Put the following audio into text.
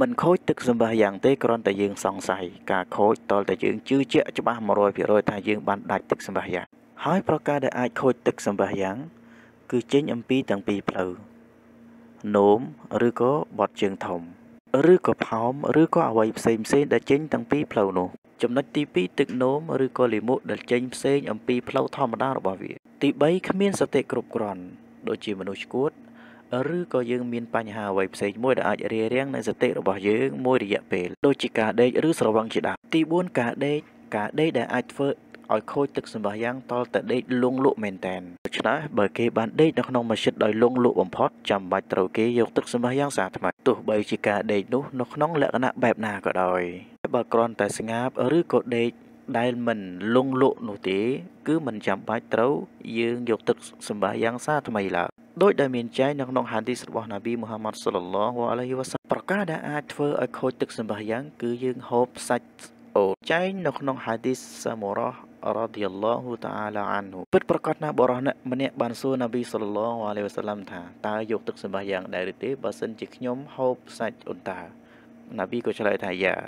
មិនខូចទឹកសម្បះយ៉ាងទេគ្រាន់តែយើងសង្ស័យការខូចតលតែយើងជឿជាក់ច្បាស់100%ថាយើង បានដាច់ទឹកសម្បះយ៉ាងហើយប្រការដែលអាចខូចទឹកសម្បះយ៉ាងគឺចេញអំពីទាំងពីរផ្លូវនោមឬក៏បត់ជើងធំឬក៏ផោមឬក៏អវ័យផ្សេងផ្សេងដែលចេញទាំងពីរផ្លូវនោះចំណុចទី2ទឹកនោមឬក៏លិមុដែលចេញផ្សេងអំពី ផ្លូវធម្មតារបស់វា ទី3គ្មានសតិគ្រប់គ្រាន់ដូចជាមនុស្សឈួតឬក៏យើងមានបញ្ហាអ្វីផ្សេងមួយដែលអាចរារាំងនឹងសតិរបស់យើងមួយរយៈពេលដូចជាការដេកឬស្រវឹងជាដើមទី4ការដេកការដេកដែលអាចធ្វើឲ្យខូចទឹកសម្បះយ៉ាងតលតដេកលងលក់មែនតែនដូច្នេះបើគេបានដេកនៅក្នុងមស្ជីតដោយលងលក់បំផុតចាំបាច់ត្រូវគេយកទឹកសម្បះយ៉ាងស្អាតថ្មីទោះបីជាការដេកនោះនៅក្នុងលក្ខណៈបែបណាក៏ដោយបើគ្រាន់តែស្ងាប់ឬក៏ដេកដែលមិនលងលក់នោះទេ គឺមិនចាំបាច់ត្រូវយើងយកទឹកសម្បះយ៉ាងស្អាតថ្មីឡើយដោយដែលមានចែងនៅក្នុងហាឌីសរបស់ណាប៊ីមូហាម៉ាត់សុលឡោះអាឡៃហ៊ីវ៉ាសាប្រការដែលអាចធ្វើឲ្យខូចទឹកសម្បះយ៉ាងគឺយើងហូបសាច់អូចែងនៅក្នុងហាឌីសសាមរ៉ោះរ៉ាឌីយ៉ាឡោហ៊ូតាអាឡាអានហ៊ូពិតប្រកបណាបរោះម្នាក់បានសួរណាប៊ីសុលឡោះអាឡៃហ៊ីវ៉ាសាឡាំថាតើយកទឹកសម្បះយ៉ាងដែរឬទេបើសិនជាខ្ញុំហូបសាច់អ៊ុនតាណាប៊ីក៏ឆ្លើយថាយ៉ា